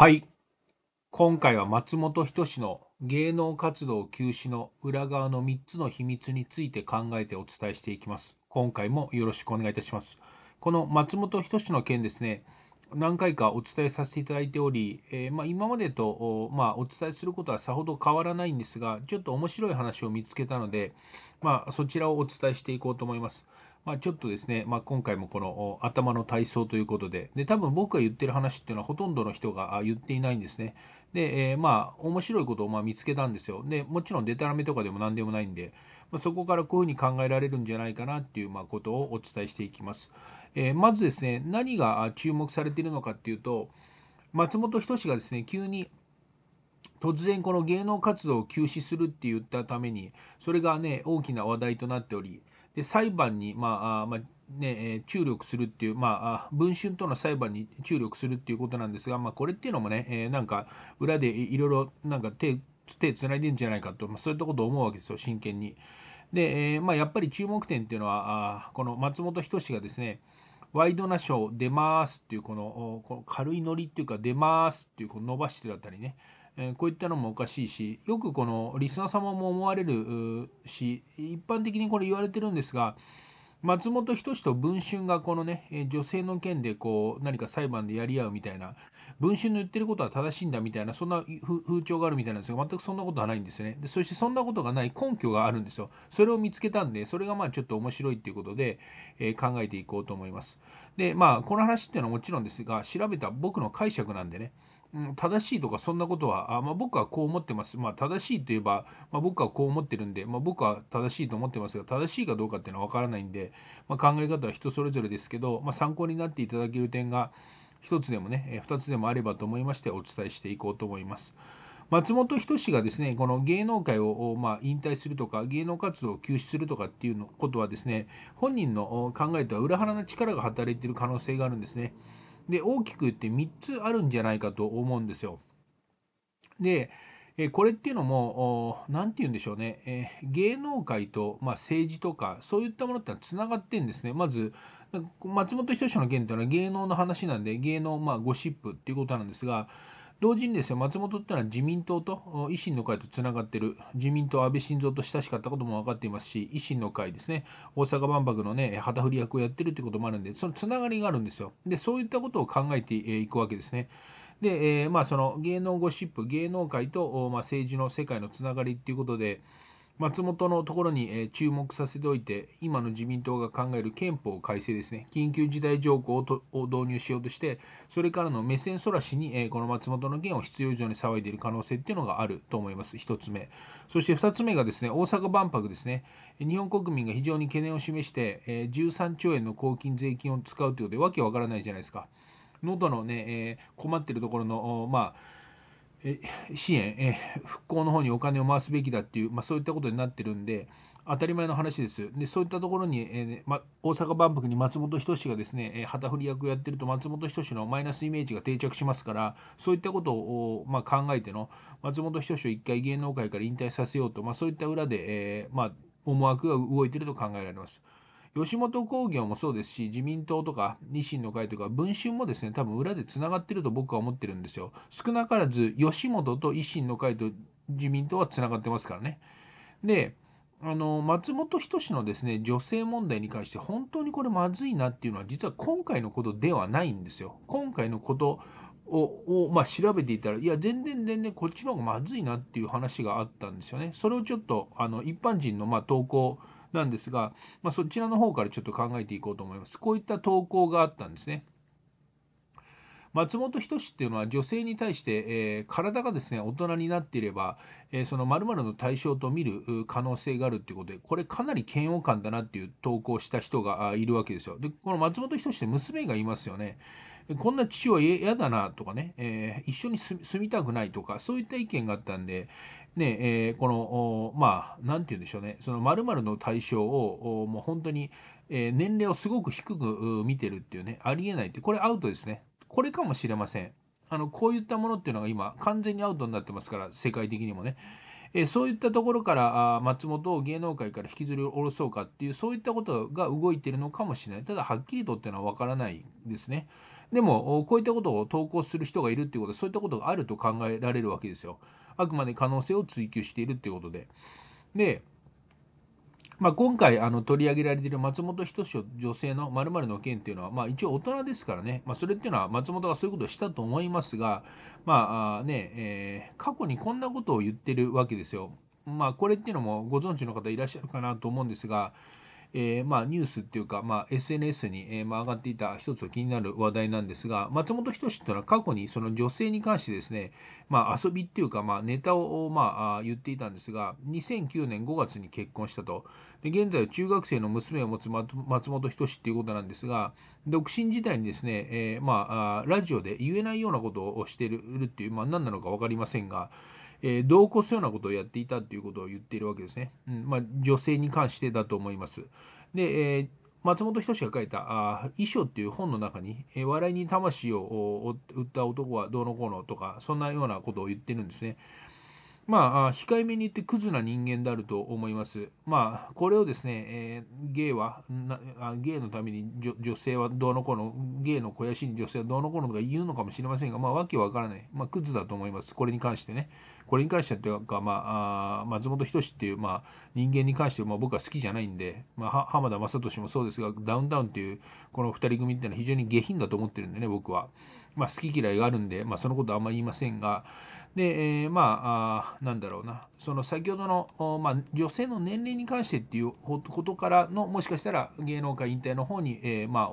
はい。今回は松本人志の芸能活動休止の裏側の3つの秘密について考えてお伝えしていきます。今回もよろしくお願いいたします。この松本人志の件ですね、何回かお伝えさせていただいており、えー、まあ、今までとまあ、お伝えすることはさほど変わらないんですが、ちょっと面白い話を見つけたので、まあ、そちらをお伝えしていこうと思います。まあ、ちょっとですね、まあ、今回もこの頭の体操ということでで、多分僕が言ってる話っていうのはほとんどの人が言っていないんですね。で、えー、まあ、面白いことをま見つけたんですよ。で、もちろんデタラメとかでも何でもないんで、まあ、そこからこういうふうに考えられるんじゃないかなっていうまことをお伝えしていきます。えー、まずですね、何が注目されているのかっていうと、松本人志がですね、急に突然この芸能活動を休止するって言ったために、それがね、大きな話題となっており、で裁判に、まあまあね、注力するっていう、まあ、文春との裁判に注力するっていうことなんですが、まあ、これっていうのもね、えなんか裏でいろいろなんか手手つないでんじゃないかと、まあ、そういったことを思うわけですよ、真剣に。で、えまあ、やっぱり注目点っていうのは、あこの松本人志がですね、ワイドナショー出ますっていうこの、この軽いノリっていうか、出ますっていうこの伸ばしてるあたりね、えこういったのもおかしいしよくこのリスナー様も思われるし一般的にこれ言われてるんですが松本人志と文春がこのね女性の件でこう何か裁判でやり合うみたいな文春の言ってることは正しいんだみたいなそんな風潮があるみたいなんですが全くそんなことはないんですねでそしてそんなことがない根拠があるんですよそれを見つけたんでそれがまあちょっと面白いっていうことで、えー、考えていこうと思いますでまあこの話っていうのはもちろんですが調べた僕の解釈なんでねうん、正しいとかそんなことはあ、まあ、僕はこう思ってます、まあ、正しいといえば、まあ、僕はこう思ってるんで、まあ、僕は正しいと思ってますが正しいかどうかっていうのは分からないんで、まあ、考え方は人それぞれですけど、まあ、参考になっていただける点が1つでもね2つでもあればと思いましてお伝えしていこうと思います。松本人志がですねこの芸能界をまあ、引退するとか芸能活動を休止するとかっていうのことはですね本人の考えとは裏腹な力が働いている可能性があるんですね。で大きく言って3つあるんじゃないかと思うんですよ。でこれっていうのも何て言うんでしょうね、え芸能界と、まあ、政治とかそういったものってのつながってんですね。まず松本人志の件というのは芸能の話なんで芸能、まあ、ゴシップっていうことなんですが同時にですね、松本っていうのは自民党と維新の会とつながってる、自民党安倍晋三と親しかったことも分かっていますし、維新の会ですね、大阪万博のね、旗振り役をやってるってこともあるんで、そのつながりがあるんですよ。で、そういったことを考えていくわけですね。で、えー、まあその芸能ゴシップ、芸能界と、まあ、政治の世界のつながりっていうことで、松本のところに注目させておいて、今の自民党が考える憲法改正ですね、緊急事態条項を導入しようとして、それからの目線そらしに、この松本の件を必要以上に騒いでいる可能性っていうのがあると思います、1つ目。そして2つ目がですね、大阪万博ですね、日本国民が非常に懸念を示して、13兆円の公金、税金を使うということで、わけわからないじゃないですか。喉のね、え困ってるところの、まあ、支援、え復興の方にお金を回すべきだっていう、まあ、そういったことになってるんで、当たり前の話です。で、そういったところに、えーま、大阪万博に松本人志がですね、え旗振り役をやってると、松本人志のマイナスイメージが定着しますから、そういったことを、まあ、考えての、松本人志を一回芸能界から引退させようと、まあ、そういった裏で、えー、まあ、思惑が動いてると考えられます。吉本興業もそうですし、自民党とか維新の会とか、文春もですね、多分裏でつながってると僕は思ってるんですよ。少なからず、吉本と維新の会と自民党はつながってますからね。で、あの松本人志のですね女性問題に関して本当にこれまずいなっていうのは実は今回のことではないんですよ。今回のことをまあ、調べていたらいや全然全然こっちの方がまずいなっていう話があったんですよね。それをちょっとあの一般人のま投稿なんですが、まあ、そちらの方からちょっと考えていこうと思います。こういった投稿があったんですね。松本人志っていうのは女性に対して、えー、体がですね大人になっていれば、えー、その〇〇の対象と見る可能性があるっていうことでこれかなり嫌悪感だなっていう投稿した人がいるわけですよ。でこの松本人志って娘がいますよね。こんな父は嫌だなとかね、えー、一緒に住みたくないとか、そういった意見があったんで、ねえー、このまあ何て言うんでしょうねそのまるの対象をもう本当に、え年齢をすごく低く見てるっていうねありえないってこれアウトですねこれかもしれませんあのこういったものっていうのが今完全にアウトになってますから世界的にもね。えそういったところからあ松本を芸能界から引きずり下ろそうかっていうそういったことが動いてるのかもしれないただはっきりとっていうのは分からないですねでもこういったことを投稿する人がいるっていうことはそういったことがあると考えられるわけですよあくまで可能性を追求しているっていうことで。で、まあ、今回あの取り上げられている松本人志女性のまるの件っていうのは、まあ、一応大人ですからね、まあ、それっていうのは松本がそういうことをしたと思いますが、まあねえー、過去にこんなことを言ってるわけですよ。まあ、これっていうのもご存知の方いらっしゃるかなと思うんですが、えー、まあ、ニュースっていうか、まあ、SNS に、えー、まあ、上がっていた一つ気になる話題なんですが、松本人志っていうのは過去にその女性に関してですね、まあ、遊びっていうか、まあ、ネタを、まあ、言っていたんですが、2009年5月に結婚したと。で現在は中学生の娘を持つ松本人志っていうことなんですが、独身時代にですね、えー、まあ、ラジオで言えないようなことをしているっていう、まあ、何なのか分かりませんが、えー、同行するようなことをやっていたということを言っているわけですね。うんまあ、女性に関してだと思います。で、えー、松本人志が書いた「あ遺書」っていう本の中に、えー、笑いに魂を売った男はどうのこうのとかそんなようなことを言ってるんですね。まあ、控えめに言ってクズな人間であると思います。まあ、これをですね、えー、ゲイはゲイのために女性はどうのこうの、ゲイの肥やしに女性はどうのこうのとか言うのかもしれませんが、まあ、わけわからない、まあ、クズだと思います。これに関してね。これに関してというか、まあ、あ松本人志っていう、まあ、人間に関して、まあ、僕は好きじゃないんで、まあ、浜田雅俊もそうですが、ダウンタウンっていう、この2人組っていうのは非常に下品だと思ってるんでね、僕は。まあ、好き嫌いがあるんで、まあ、そのことはあんまり言いませんが、で、えー、まああなんだろうなその先ほどの、まあ、女性の年齢に関してっていうことからのもしかしたら芸能界引退の方に、えーまあ、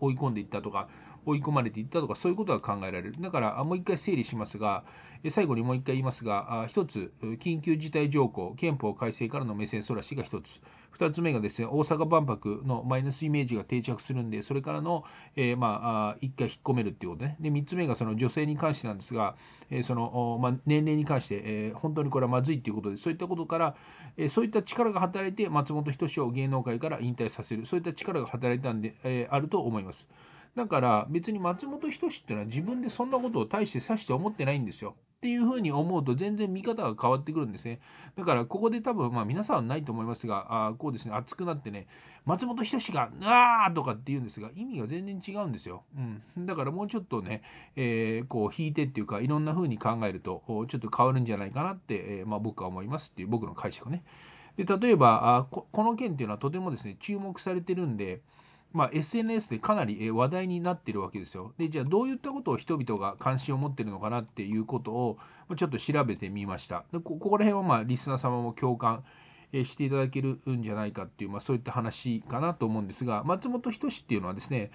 追い込んでいったとか追い込まれていったとか、そういうことが考えられる。だから、もう一回整理しますが、最後にもう一回言いますが、一つ、緊急事態条項、憲法改正からの目線そらしが一つ。二つ目がですね、大阪万博のマイナスイメージが定着するんで、それからの、えー、まあ、一回引っ込めるっていうことね。で、三つ目がその女性に関してなんですが、えー、その、まあ、年齢に関して、えー、本当にこれはまずいっていうことで、そういったことから、えそういった力が働いて、松本人志を芸能界から引退させる、そういった力が働いたんで、えあると思います。だから別に松本人志っていうのは自分でそんなことを大して指して思ってないんですよ。っていうふうに思うと全然見方が変わってくるんですね。だからここで多分まあ皆さんはないと思いますが、あこうですね、熱くなってね、松本人志が、あーとかって言うんですが、意味が全然違うんですよ。うん。だからもうちょっとね、えー、こう引いてっていうか、いろんなふうに考えると、ちょっと変わるんじゃないかなって、えー、まあ僕は思いますっていう僕の解釈ね。で、例えば、あこの件っていうのはとてもですね、注目されてるんで、まあ、SNS でかなり話題になってるわけですよ。で、じゃあどういったことを人々が関心を持ってるのかなっていうことをちょっと調べてみました。でここら辺はまあリスナー様も共感していただけるんじゃないかっていう、まあ、そういった話かなと思うんですが、松本人志っていうのはですね、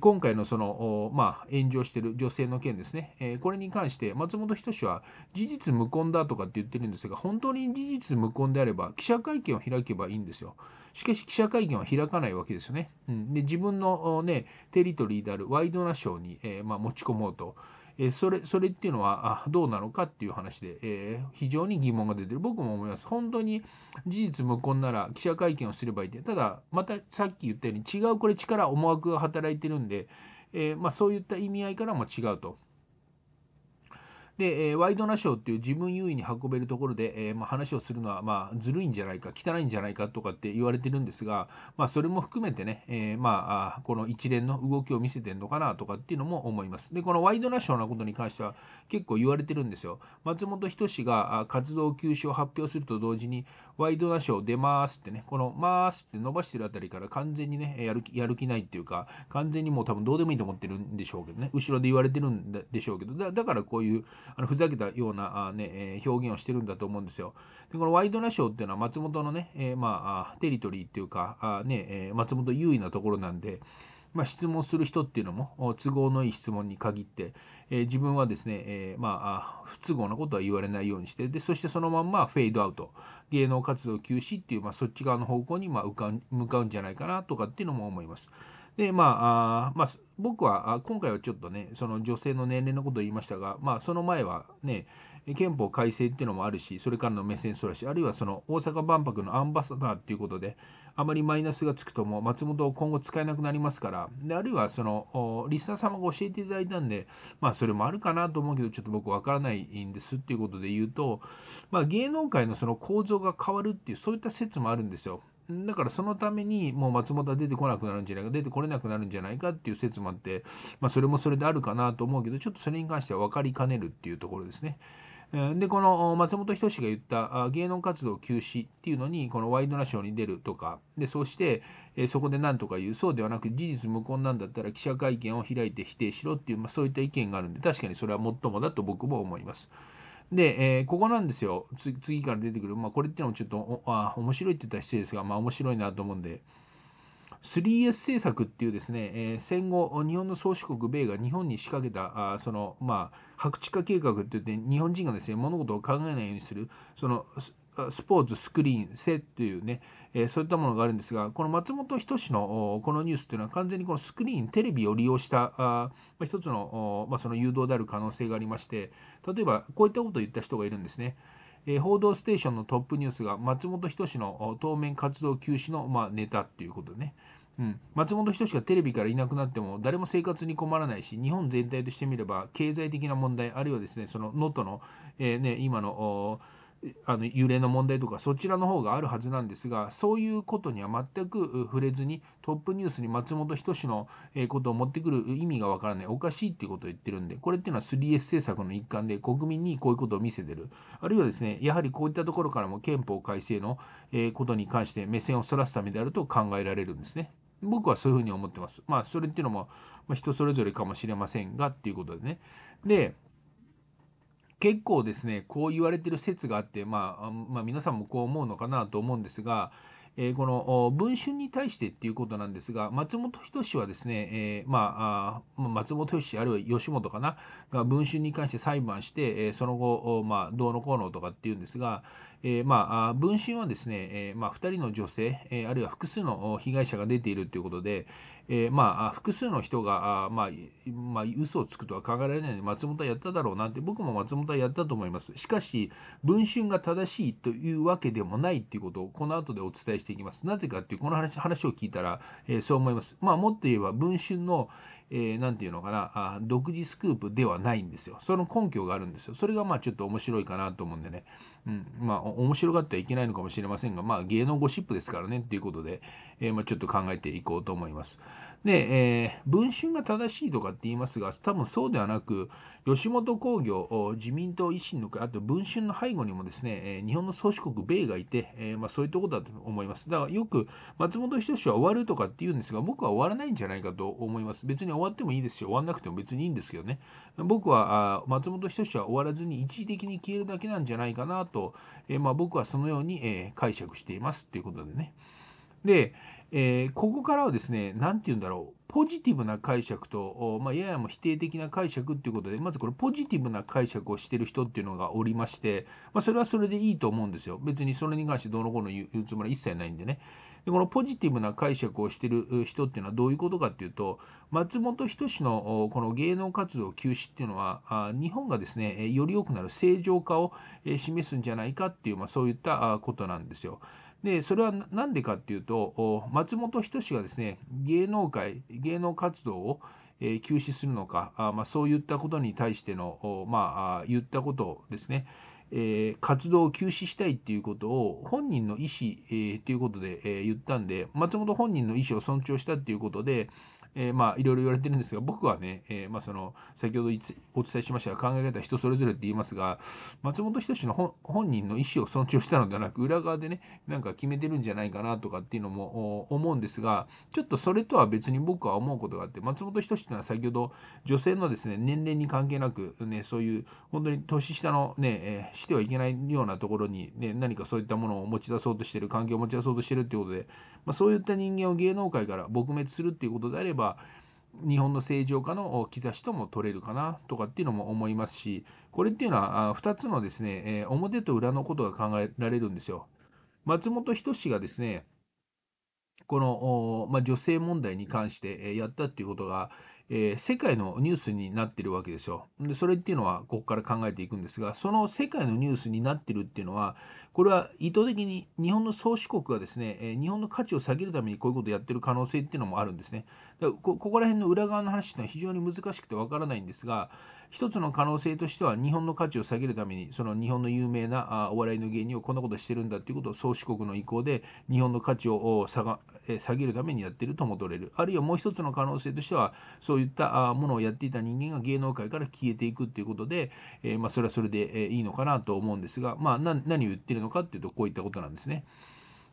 今回のその、まあ、炎上している女性の件ですね、えこれに関して松本人志は事実無根だとかって言ってるんですが、本当に事実無根であれば記者会見を開けばいいんですよ。しかし記者会見は開かないわけですよね。うん、で自分の、ね、テリトリーであるワイドナショーに、えまあ、持ち込もうと。えそれそれっていうのはあどうなのかっていう話で、え非常に疑問が出てる僕も思います本当に事実無根なら記者会見をすればいいってただまたさっき言ったように違うこれ力思惑が働いてるんで、えまあ、そういった意味合いからも違うと。で、えー、ワイドナショーっていう自分優位に運べるところで、えー、まあ、話をするのは、まあ、ずるいんじゃないか、汚いんじゃないかとかって言われてるんですが、まあ、それも含めてね、えー、まあ、この一連の動きを見せてるのかなとかっていうのも思います。で、このワイドナショーのことに関しては結構言われてるんですよ。松本人志が活動休止を発表すると同時に、ワイドナショー出ますってね、このますって伸ばしてるあたりから完全にね、やる気やる気ないっていうか、完全にもう多分どうでもいいと思ってるんでしょうけどね、後ろで言われてるんでしょうけど、だからこういう、あのふざけたようなあ、ね、表現をしてるんだと思うんですよ。でこのワイドナショーっていうのは松本のね、えー、まあ、テリトリーっていうかあ、ねえ松本優位なところなんで。まあ、質問する人っていうのも都合のいい質問に限って、えー、自分はですね、えー、まあ不都合なことは言われないようにしてでそしてそのまんまフェードアウト芸能活動休止っていう、まあ、そっち側の方向にまあ向かうんじゃないかなとかっていうのも思います。で、まあ、あまあ、僕は今回はちょっとね、その女性の年齢のことを言いましたが、まあ、その前はね、憲法改正っていうのもあるし、それからの目線そらし、あるいはその大阪万博のアンバサダーっていうことで、あまりマイナスがつくとも、松本を今後使えなくなりますから、であるいはその、リスナー様が教えていただいたんで、まあ、それもあるかなと思うけど、ちょっと僕わからないんですっていうことで言うと、まあ、芸能界のその構造が変わるっていう、そういった説もあるんですよ。だからそのためにもう松本は出てこなくなるんじゃないか出てこれなくなるんじゃないかっていう説もあって、まあ、それもそれであるかなと思うけどちょっとそれに関しては分かりかねるっていうところですね。でこの松本人志が言った芸能活動休止っていうのにこのワイドナショーに出るとかでそうしてそこで何とか言うそうではなく事実無根なんだったら記者会見を開いて否定しろっていう、まあ、そういった意見があるんで確かにそれはもっともだと僕も思います。で、えー、ここなんですよ次から出てくる、まあ、これっていうのもちょっとあ面白いって言ったら失礼ですが、まあ、面白いなと思うんで 3S 政策っていうですね、えー、戦後日本の宗主国米が日本に仕掛けたあそのまあ白地化計画って言って日本人がですね物事を考えないようにするそのスポーツ、スクリーン、性っていうね、えー、そういったものがあるんですが、この松本人志のこのニュースというのは完全にこのスクリーン、テレビを利用したあ、まあ、一つのまあ、その誘導である可能性がありまして、例えばこういったことを言った人がいるんですね。えー、報道ステーションのトップニュースが松本人志の当面活動休止の、まあ、ネタっていうことでね。うん、松本人志がテレビからいなくなっても誰も生活に困らないし日本全体としてみれば経済的な問題あるいはですねその能登の、えー、ね、今のあの幽霊の問題とかそちらの方があるはずなんですがそういうことには全く触れずにトップニュースに松本人志のことを持ってくる意味がわからないおかしいっていうことを言ってるんでこれっていうのは 3S 政策の一環で国民にこういうことを見せてるあるいはですねやはりこういったところからも憲法改正のことに関して目線をそらすためであると考えられるんですね。僕はそういうふうに思ってます。まあ、それっていうのも人それぞれかもしれませんがっていうことでね。で、結構ですねこう言われてる説があって、まあ、まあ皆さんもこう思うのかなと思うんですが、えー、この「文春」に対してっていうことなんですが松本人志はですね、えー、まあ、松本人志あるいは吉本かなが文春に関して裁判して、えー、その後、まあ、どうのこうのとかっていうんですが、えー、まあ、文春はですね、えー、まあ、2人の女性、えあるいは複数の被害者が出ているということで、えまあ、複数の人があ、まあまあ、嘘をつくとは考えられないので、松本はやっただろうなんて、僕も松本はやったと思います。しかし、文春が正しいというわけでもないということを、この後でお伝えしていきます。なぜかっていう、この話話を聞いたら、えそう思います。まあ、もっと言えば、文春の、えー、なんていうのかなあ、独自スクープではないんですよ。その根拠があるんですよ。それがまあちょっと面白いかなと思うんでね。うん、まあ面白がってはいけないのかもしれませんが、まあ芸能ゴシップですからねっていうことで、えー、まあちょっと考えていこうと思います。で、えー、文春が正しいとかって言いますが、多分そうではなく、吉本興業、自民党、維新の会、あと文春の背後にもですね、え日本の宗主国、米がいて、えー、まあ、そういうとこだと思います。だからよく松本人志は終わるとかって言うんですが、僕は終わらないんじゃないかと思います。別に終わってもいいですし、終わらなくても別にいいんですけどね。僕はあ松本人志は終わらずに一時的に消えるだけなんじゃないかなと、えー、まあ、僕はそのように、え解釈していますということでね。で、えー、ここからはですね、何て言うんだろう、ポジティブな解釈と、まあ、ややも否定的な解釈っていうことで、まずこれポジティブな解釈をしてる人っていうのがおりまして、まあ、それはそれでいいと思うんですよ。別にそれに関してどうのこうの言うつもりは一切ないんでね。でこのポジティブな解釈をしてる人っていうのはどういうことかっていうと、松本人志のこの芸能活動休止っていうのは、日本がですね、より良くなる正常化を示すんじゃないかっていう、まあ、そういったことなんですよ。でそれは何でかっていうと松本人志がですね芸能界芸能活動をえ休止するのかあ、まあ、そういったことに対しての、まあ、言ったことですね、えー、活動を休止したいっていうことを本人の意思、えー、ということで、えー、言ったんで松本本人の意思を尊重したっていうことで、えー、まあいろいろ言われてるんですが僕はね、えー、まあ、その先ほどお伝えしましたが考え方は人それぞれって言いますが松本人志の本人の意思を尊重したのではなく裏側でねなんか決めてるんじゃないかなとかっていうのも思うんですがちょっとそれとは別に僕は思うことがあって松本人志っていうのは先ほど女性のですね年齢に関係なくねそういう本当に年下のね、えー、してはいけないようなところに、ね、何かそういったものを持ち出そうとしてる環境を持ち出そうとしてるっていうことで、まあ、そういった人間を芸能界から撲滅するっていうことであれば日本の正常化の兆しとも取れるかなとかっていうのも思いますしこれっていうのは2つのですね、え表と裏のことが考えられるんですよ。松本人志がですねこの、まあ、女性問題に関してやったっていうことが、えー、世界のニュースになってるわけですよ。でそれっていうのはここから考えていくんですがその世界のニュースになってるっていうのはこれは意図的に日本の宗主国がですね、えー、日本の価値を下げるためにこういうことをやってる可能性っていうのもあるんですね。だここら辺の裏側の話っていうのは非常に難しくてわからないんですが、一つの可能性としては日本の価値を下げるためにその日本の有名なお笑いの芸人をこんなことしてるんだっていうことを宗主国の意向で日本の価値を下が下げるためにやってるとも取れるあるいはもう一つの可能性としてはそういったものをやっていた人間が芸能界から消えていくっていうことで、えー、まあ、それはそれでいいのかなと思うんですが、まあ、何を言ってるのかっていうとこういったことなんですね。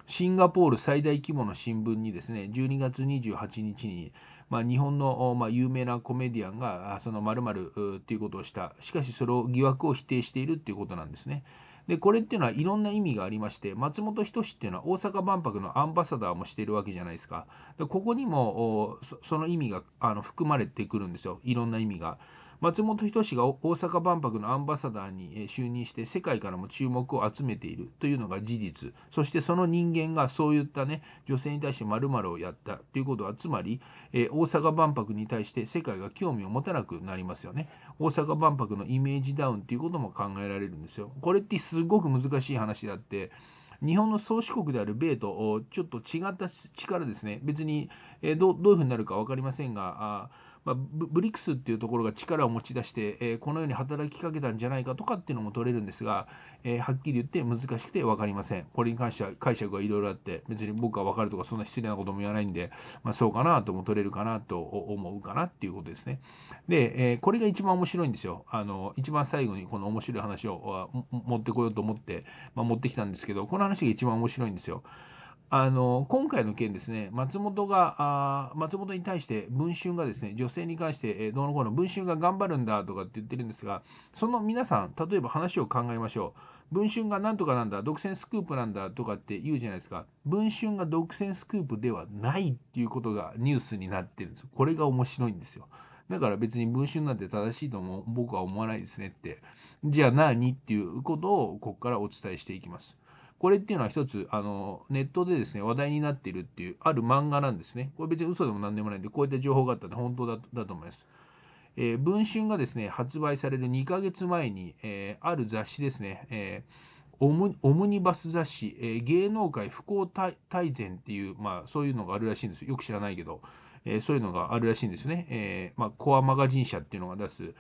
シンガポール最大規模の新聞にですね12月28日に、まあ、日本の、まあ、有名なコメディアンがその〇〇っていうことをしたしかしそれを疑惑を否定しているっていうことなんですね。でこれっていうのはいろんな意味がありまして松本人志っていうのは大阪万博のアンバサダーもしているわけじゃないですかでここにもその意味があの含まれてくるんですよいろんな意味が。松本人志が大阪万博のアンバサダーに就任して世界からも注目を集めているというのが事実そしてその人間がそういったね女性に対して○○をやったということはつまり、え大阪万博に対して世界が興味を持たなくなりますよね大阪万博のイメージダウンということも考えられるんですよこれってすごく難しい話であって日本の宗主国である米とちょっと違った力ですね別に、えどういうふうになるか分かりませんがまあ、ブリックスっていうところが力を持ち出して、えー、このように働きかけたんじゃないかとかっていうのも取れるんですが、えー、はっきり言って難しくて分かりません。これに関しては解釈がいろいろあって、別に僕は分かるとかそんな失礼なことも言わないんで、まあ、そうかなとも取れるかなと思うかなっていうことですね。で、えー、これが一番面白いんですよ。あの、一番最後にこの面白い話を持ってこようと思って、まあ、持ってきたんですけど、この話が一番面白いんですよ。あの今回の件ですね、松本があ松本に対して、文春がですね女性に関して、えー、どうのこうの、文春が頑張るんだとかって言ってるんですが、その皆さん、例えば話を考えましょう。文春がなんとかなんだ、独占スクープなんだとかって言うじゃないですか。文春が独占スクープではないっていうことがニュースになってるんです。これが面白いんですよ。だから別に文春なんて正しいとも僕は思わないですねって。じゃあ何っていうことをここからお伝えしていきます。これっていうのは一つ、あの、ネットでですね、話題になっているっていう、ある漫画なんですね。これ別に嘘でも何でもないんで、こういった情報があったんで、本当だだと思います。えー、文春がですね、発売される2ヶ月前に、えー、ある雑誌ですね、えー、オムオムニバス雑誌、え芸能界不幸大全っていう、まあ、そういうのがあるらしいんですよ。よく知らないけど、えそういうのがあるらしいんですね。えまあ、コアマガジン社っていうのが出す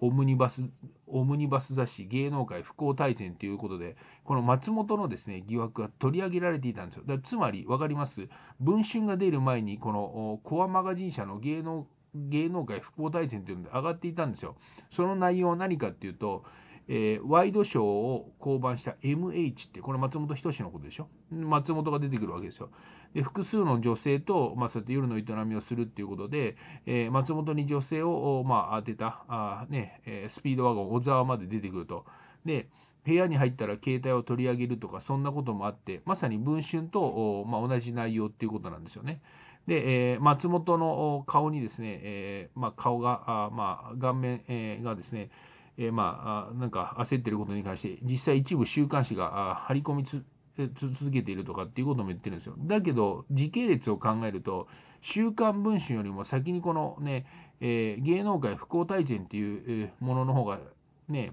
オムニバス、オムニバス雑誌芸能界不幸大全ということで、この松本のですね、疑惑が取り上げられていたんですよ。だつまり、分かります文春が出る前に、このコアマガジン社の芸能、芸能界不幸大全というので上がっていたんですよ。その内容は何かっていうと、えー、ワイドショーを降板した MH って、これ松本人志のことでしょ松本が出てくるわけですよ。で複数の女性と、まあ、そうやって夜の営みをするっていうことで、えー、松本に女性を、まあ、当てたあ、ねえスピードワゴン小沢まで出てくると。で部屋に入ったら携帯を取り上げるとかそんなこともあってまさに文春と、まあ、同じ内容っていうことなんですよね。で、えー、松本の顔にですね、えーまあ、顔があ、まあ、顔面、えー、がですね、えー、まあなんか焦ってることに関して実際一部週刊誌があ張り込みつ続けているとかっていうことも言ってるんですよ。だけど時系列を考えると「週刊文春」よりも先にこのね、えー、芸能界不幸大全っていうものの方がね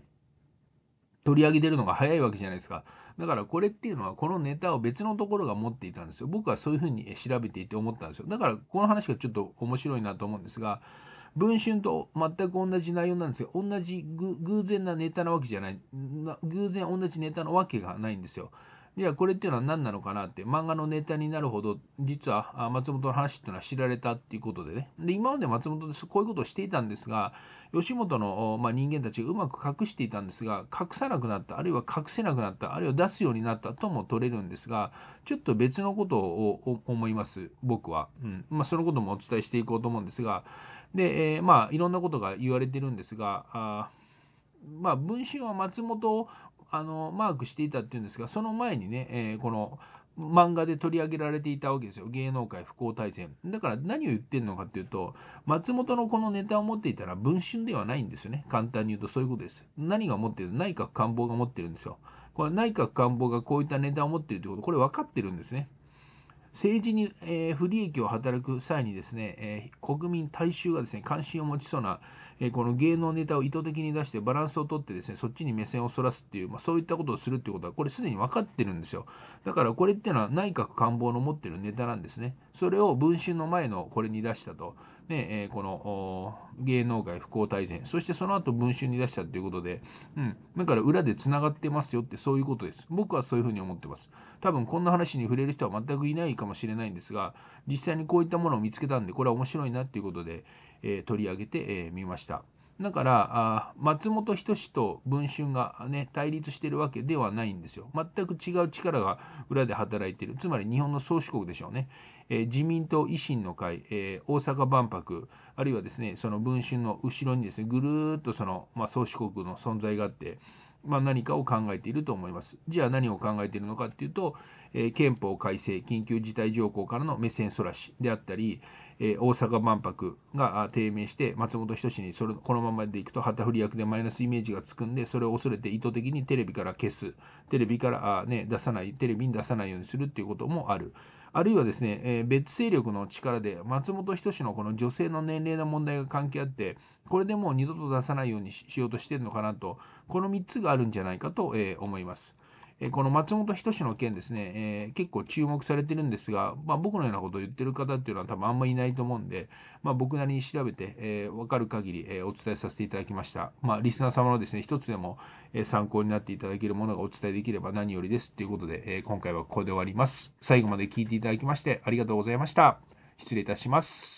取り上げてるのが早いわけじゃないですか。だからこれっていうのはこのネタを別のところが持っていたんですよ。僕はそういうふうに調べていて思ったんですよ。だからこの話がちょっと面白いなと思うんですが文春と全く同じ内容なんですが同じ偶然なネタなわけじゃない偶然同じネタなわけがないんですよ。じゃあこれっていうのは何なのかなって漫画のネタになるほど実は松本の話っていうのは知られたっていうことでねで今まで松本でこういうことをしていたんですが吉本の、まあ、人間たちがうまく隠していたんですが隠さなくなったあるいは隠せなくなったあるいは出すようになったとも取れるんですがちょっと別のことを思います僕は、うんまあ、そのこともお伝えしていこうと思うんですがで、えー、まあいろんなことが言われてるんですがあまあ、文春は松本あのマークしていたっていうんですがその前にね、えー、この漫画で取り上げられていたわけですよ芸能界不幸大戦だから何を言ってるのかっていうと松本のこのネタを持っていたら文春ではないんですよね簡単に言うとそういうことです何が持ってる内閣官房が持ってるんですよこれ内閣官房がこういったネタを持っているということこれ分かってるんですね政治に、えー、不利益を働く際にですね、えー、国民大衆がですね関心を持ちそうなえこの芸能ネタを意図的に出してバランスをとってですね、そっちに目線をそらすっていう、まあ、そういったことをするってことは、これすでに分かってるんですよ。だからこれっていうのは内閣官房の持ってるネタなんですね。それを文春の前のこれに出したと。ねえこの芸能界不幸大全そしてその後文春に出したということで、うん、だから裏でつながってますよってそういうことです僕はそういうふうに思ってます多分こんな話に触れる人は全くいないかもしれないんですが実際にこういったものを見つけたんでこれは面白いなっていうことで、えー、取り上げてみ、えー、ましただからあ松本人志と文春がね対立してるわけではないんですよ全く違う力が裏で働いてるつまり日本の宗主国でしょうねえ自民党維新の会、え大阪万博、あるいはですね、その文春の後ろにですね、ぐるっとその、まあ、宗主国の存在があって、まあ、何かを考えていると思います。じゃあ何を考えているのかっていうと、えー、憲法改正、緊急事態条項からの目線そらしであったり、えー、大阪万博が低迷して、松本人志にそれこのままでいくと旗振り役でマイナスイメージがつくんで、それを恐れて意図的にテレビから消す、テレビからあ、ね、出さない、テレビに出さないようにするっていうこともある。あるいはですね、えー、別勢力の力で松本人志のこの女性の年齢の問題が関係あって、これでもう二度と出さないようにしようとしてるのかなと、この3つがあるんじゃないかと、えー、思います。えこの松本人志の件ですね、えー、結構注目されてるんですが、まあ、僕のようなことを言ってる方っていうのは多分あんまりいないと思うんで、まあ、僕なりに調べて、えー、分かる限り、えー、お伝えさせていただきました。まあ、リスナー様のですね、一つでも、え参考になっていただけるものがお伝えできれば何よりですということで、え今回はここで終わります。最後まで聞いていただきましてありがとうございました。失礼いたします。